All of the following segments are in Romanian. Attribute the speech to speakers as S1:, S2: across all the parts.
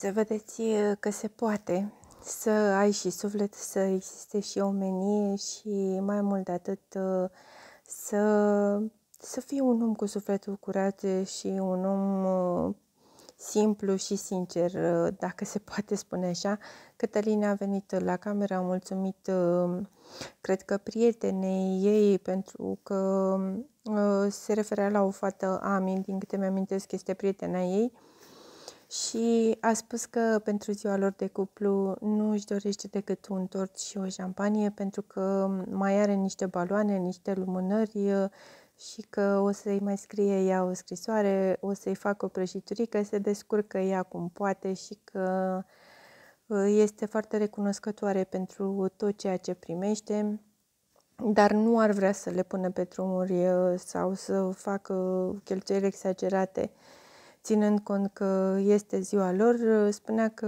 S1: Să vedeți că se poate să ai și suflet, să existe și omenie și mai mult de atât ă, să, să fii un om cu sufletul curat și un om ă, simplu și sincer, ă, dacă se poate spune așa. Cătălina a venit la cameră, a mulțumit, cred că prietenei ei, pentru că se referea la o fată Amin, din câte mi-amintesc, este prietena ei și a spus că pentru ziua lor de cuplu nu își dorește decât un tort și o șampanie pentru că mai are niște baloane, niște lumânări uh, și că o să-i mai scrie ea o scrisoare, o să-i facă o prăjiturică, se descurcă ea cum poate și că uh, este foarte recunoscătoare pentru tot ceea ce primește, dar nu ar vrea să le pună pe drumuri uh, sau să facă cheltuieli exagerate ținând cont că este ziua lor, spunea că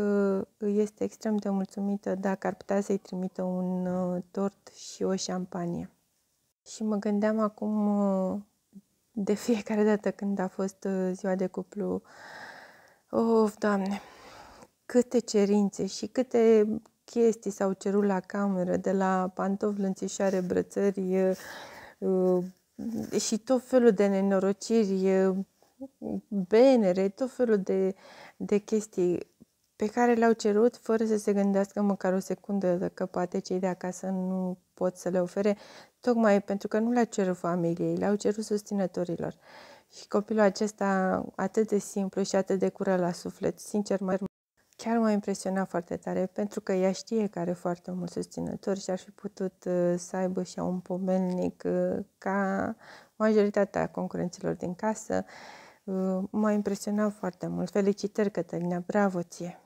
S1: este extrem de mulțumită dacă ar putea să-i trimită un uh, tort și o șampanie. Și mă gândeam acum uh, de fiecare dată când a fost uh, ziua de cuplu, of, Doamne, câte cerințe și câte chestii s-au cerut la cameră, de la pantofi, lânțișoare, brățări și tot felul de nenorociri, benere, tot felul de, de chestii pe care le-au cerut fără să se gândească măcar o secundă că poate cei de acasă nu pot să le ofere, tocmai pentru că nu le au cerut familiei, le-au cerut susținătorilor. Și copilul acesta atât de simplu și atât de cură la suflet, sincer, mă chiar m-a impresionat foarte tare pentru că ea știe că are foarte mult susținător și ar fi putut uh, să aibă și un pomelnic uh, ca majoritatea concurenților din casă. M-a impresionat foarte mult. Felicitări, Cătălina, bravo ție!